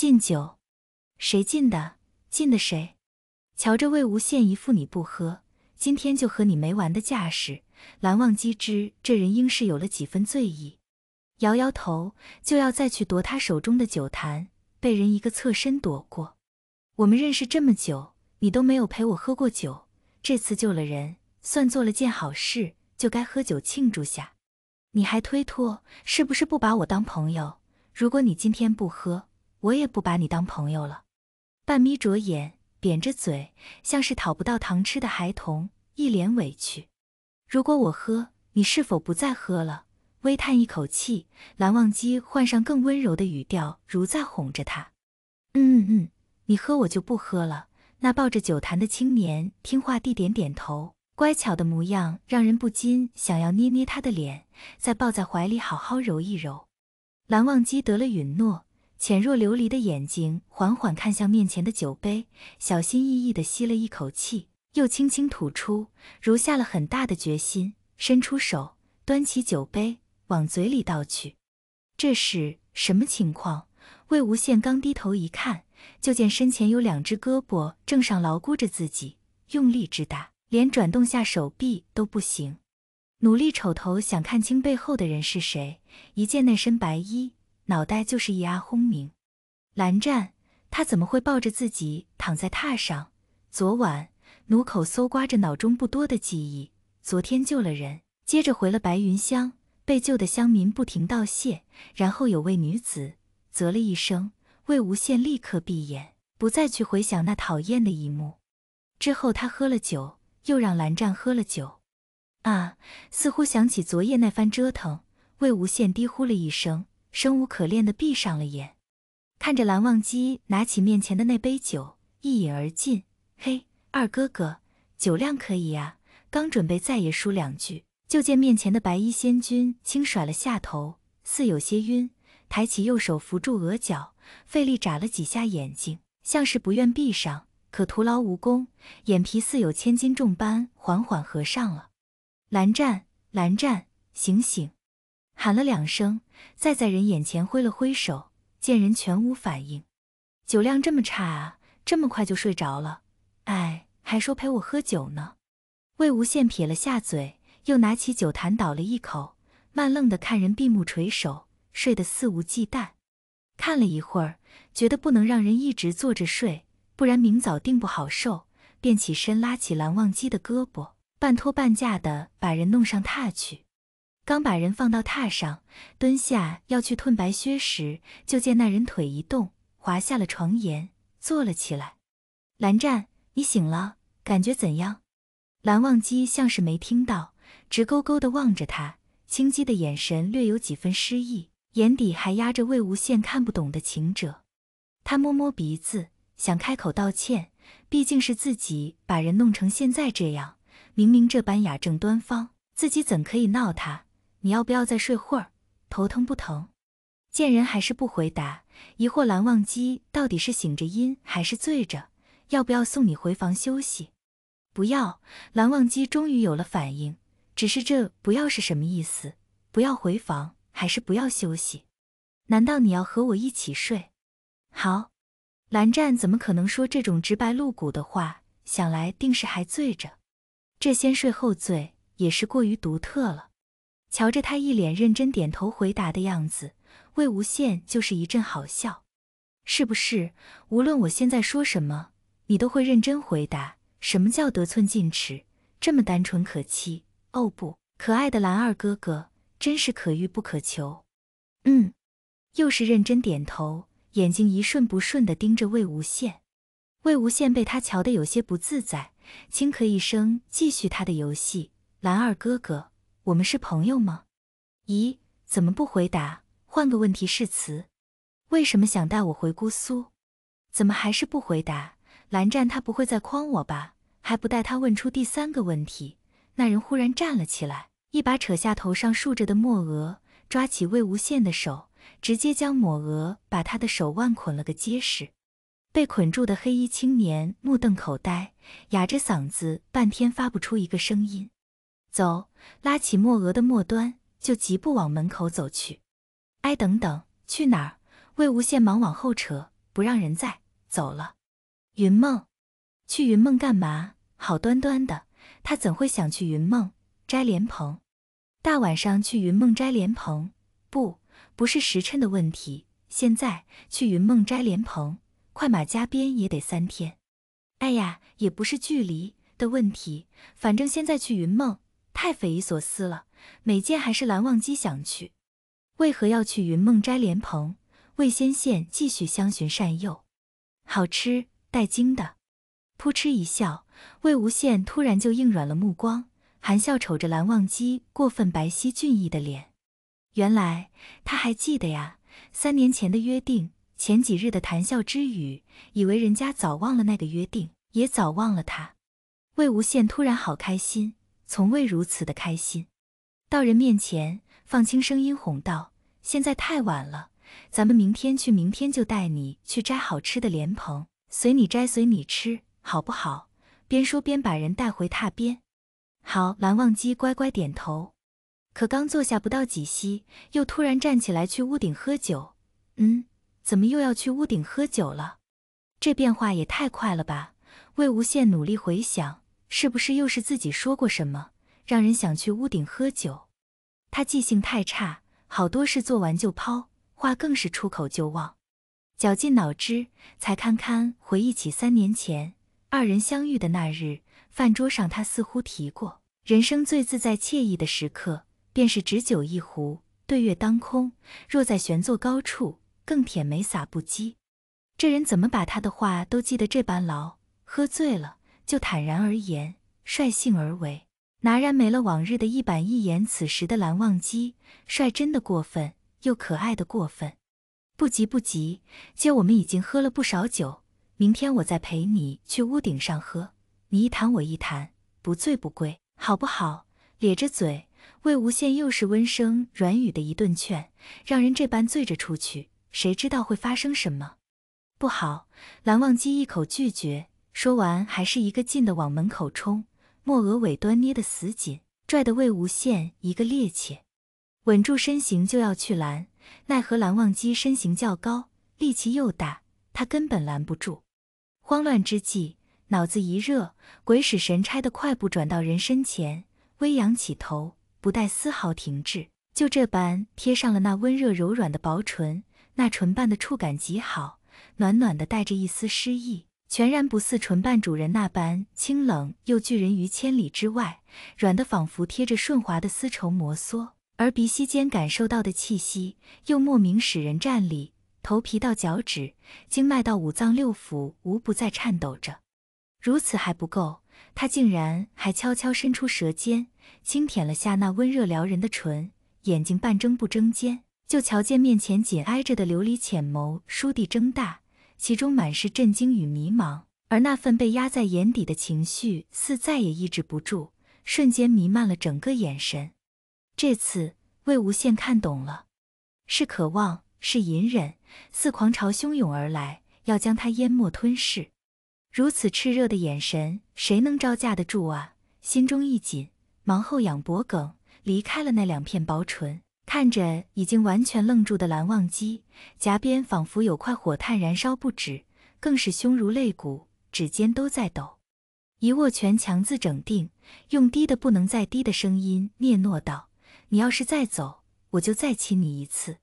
敬酒，谁敬的？敬的谁？瞧着魏无羡一副你不喝，今天就和你没完的架势，蓝忘机知这人应是有了几分醉意，摇摇头，就要再去夺他手中的酒坛，被人一个侧身躲过。我们认识这么久，你都没有陪我喝过酒，这次救了人，算做了件好事，就该喝酒庆祝下。你还推脱，是不是不把我当朋友？如果你今天不喝，我也不把你当朋友了，半眯着眼，扁着嘴，像是讨不到糖吃的孩童，一脸委屈。如果我喝，你是否不再喝了？微叹一口气，蓝忘机换上更温柔的语调，如在哄着他。嗯嗯嗯，你喝我就不喝了。那抱着酒坛的青年听话地点点头，乖巧的模样让人不禁想要捏捏他的脸，再抱在怀里好好揉一揉。蓝忘机得了允诺。浅若琉璃的眼睛缓缓看向面前的酒杯，小心翼翼地吸了一口气，又轻轻吐出，如下了很大的决心，伸出手，端起酒杯往嘴里倒去。这是什么情况？魏无羡刚低头一看，就见身前有两只胳膊正上牢固着自己，用力之大，连转动下手臂都不行。努力瞅头想看清背后的人是谁，一见那身白衣。脑袋就是一压，轰鸣。蓝湛，他怎么会抱着自己躺在榻上？昨晚，努口搜刮着脑中不多的记忆。昨天救了人，接着回了白云乡，被救的乡民不停道谢。然后有位女子啧了一声，魏无羡立刻闭眼，不再去回想那讨厌的一幕。之后他喝了酒，又让蓝湛喝了酒。啊，似乎想起昨夜那番折腾，魏无羡低呼了一声。生无可恋的闭上了眼，看着蓝忘机拿起面前的那杯酒，一饮而尽。嘿，二哥哥，酒量可以呀！刚准备再也输两句，就见面前的白衣仙君轻甩了下头，似有些晕，抬起右手扶住额角，费力眨了几下眼睛，像是不愿闭上，可徒劳无功，眼皮似有千斤重般缓缓合上了。蓝湛，蓝湛，醒醒！喊了两声，再在人眼前挥了挥手，见人全无反应。酒量这么差啊，这么快就睡着了。哎，还说陪我喝酒呢。魏无羡撇了下嘴，又拿起酒坛倒了一口，慢愣的看人闭目垂首，睡得肆无忌惮。看了一会儿，觉得不能让人一直坐着睡，不然明早定不好受，便起身拉起蓝忘机的胳膊，半拖半架的把人弄上榻去。刚把人放到榻上，蹲下要去褪白靴时，就见那人腿一动，滑下了床沿，坐了起来。蓝湛，你醒了，感觉怎样？蓝忘机像是没听到，直勾勾的望着他，青姬的眼神略有几分失意，眼底还压着魏无羡看不懂的情折。他摸摸鼻子，想开口道歉，毕竟是自己把人弄成现在这样，明明这般雅正端方，自己怎可以闹他？你要不要再睡会儿？头疼不疼？见人还是不回答？疑惑蓝忘机到底是醒着晕还是醉着？要不要送你回房休息？不要！蓝忘机终于有了反应，只是这“不要”是什么意思？不要回房，还是不要休息？难道你要和我一起睡？好。蓝湛怎么可能说这种直白露骨的话？想来定是还醉着。这先睡后醉也是过于独特了。瞧着他一脸认真点头回答的样子，魏无羡就是一阵好笑。是不是？无论我现在说什么，你都会认真回答？什么叫得寸进尺？这么单纯可欺？哦不，可爱的蓝二哥哥真是可遇不可求。嗯，又是认真点头，眼睛一瞬不瞬地盯着魏无羡。魏无羡被他瞧得有些不自在，轻咳一声，继续他的游戏。蓝二哥哥。我们是朋友吗？咦，怎么不回答？换个问题试词。为什么想带我回姑苏？怎么还是不回答？蓝湛，他不会再诓我吧？还不待他问出第三个问题，那人忽然站了起来，一把扯下头上竖着的墨额，抓起魏无羡的手，直接将抹额把他的手腕捆了个结实。被捆住的黑衣青年目瞪口呆，哑着嗓子半天发不出一个声音。走，拉起墨娥的末端，就疾步往门口走去。哎，等等，去哪儿？魏无羡忙往后扯，不让人在走了。云梦，去云梦干嘛？好端端的，他怎会想去云梦摘莲蓬？大晚上去云梦摘莲蓬，不，不是时辰的问题。现在去云梦摘莲蓬，快马加鞭也得三天。哎呀，也不是距离的问题，反正现在去云梦。太匪夷所思了，美见还是蓝忘机想去，为何要去云梦斋莲蓬？魏仙羡继续相寻善诱，好吃带惊的，噗嗤一笑，魏无羡突然就硬软了目光，含笑瞅着蓝忘机过分白皙俊逸的脸，原来他还记得呀，三年前的约定，前几日的谈笑之语，以为人家早忘了那个约定，也早忘了他。魏无羡突然好开心。从未如此的开心，到人面前放轻声音哄道：“现在太晚了，咱们明天去，明天就带你去摘好吃的莲蓬，随你摘，随你吃，好不好？”边说边把人带回榻边。好，蓝忘机乖乖点头。可刚坐下不到几息，又突然站起来去屋顶喝酒。嗯，怎么又要去屋顶喝酒了？这变化也太快了吧！魏无羡努力回想。是不是又是自己说过什么，让人想去屋顶喝酒？他记性太差，好多事做完就抛，话更是出口就忘。绞尽脑汁，才堪堪回忆起三年前二人相遇的那日，饭桌上他似乎提过，人生最自在惬意的时刻，便是只酒一壶，对月当空。若在悬坐高处，更添眉洒不羁。这人怎么把他的话都记得这般牢？喝醉了。就坦然而言，率性而为，拿然没了往日的一板一眼。此时的蓝忘机，率真的过分，又可爱的过分。不急不急，今我们已经喝了不少酒，明天我再陪你去屋顶上喝，你一坛我一坛，不醉不归，好不好？咧着嘴，魏无羡又是温声软语的一顿劝，让人这般醉着出去，谁知道会发生什么？不好！蓝忘机一口拒绝。说完，还是一个劲的往门口冲，墨额尾端捏得死紧，拽得魏无羡一个趔趄，稳住身形就要去拦，奈何蓝忘机身形较高，力气又大，他根本拦不住。慌乱之际，脑子一热，鬼使神差的快步转到人身前，微扬起头，不带丝毫停滞，就这般贴上了那温热柔软的薄唇，那唇瓣的触感极好，暖暖的，带着一丝诗意。全然不似唇瓣主人那般清冷，又拒人于千里之外，软的仿佛贴着顺滑的丝绸摩挲，而鼻息间感受到的气息，又莫名使人站立，头皮到脚趾，经脉到五脏六腑，无不在颤抖着。如此还不够，他竟然还悄悄伸出舌尖，轻舔了下那温热撩人的唇，眼睛半睁不睁间，就瞧见面前紧挨着的琉璃浅眸倏地睁大。其中满是震惊与迷茫，而那份被压在眼底的情绪似再也抑制不住，瞬间弥漫了整个眼神。这次魏无羡看懂了，是渴望，是隐忍，似狂潮汹涌而来，要将他淹没吞噬。如此炽热的眼神，谁能招架得住啊？心中一紧，忙后仰脖梗，离开了那两片薄唇。看着已经完全愣住的蓝忘机，颊边仿佛有块火炭燃烧不止，更是胸如肋骨，指尖都在抖，一握拳强自整定，用低的不能再低的声音嗫嚅道：“你要是再走，我就再亲你一次。”